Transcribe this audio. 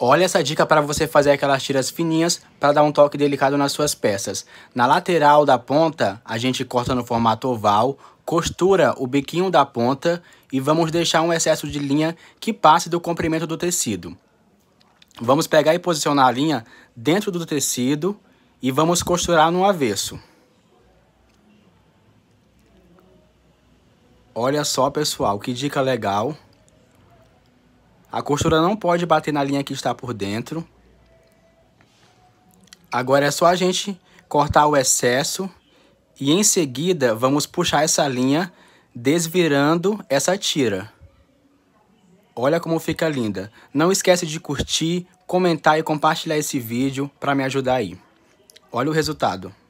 Olha essa dica para você fazer aquelas tiras fininhas para dar um toque delicado nas suas peças. Na lateral da ponta, a gente corta no formato oval, costura o biquinho da ponta e vamos deixar um excesso de linha que passe do comprimento do tecido. Vamos pegar e posicionar a linha dentro do tecido e vamos costurar no avesso. Olha só, pessoal, que dica legal! A costura não pode bater na linha que está por dentro. Agora é só a gente cortar o excesso e em seguida vamos puxar essa linha desvirando essa tira. Olha como fica linda. Não esquece de curtir, comentar e compartilhar esse vídeo para me ajudar aí. Olha o resultado.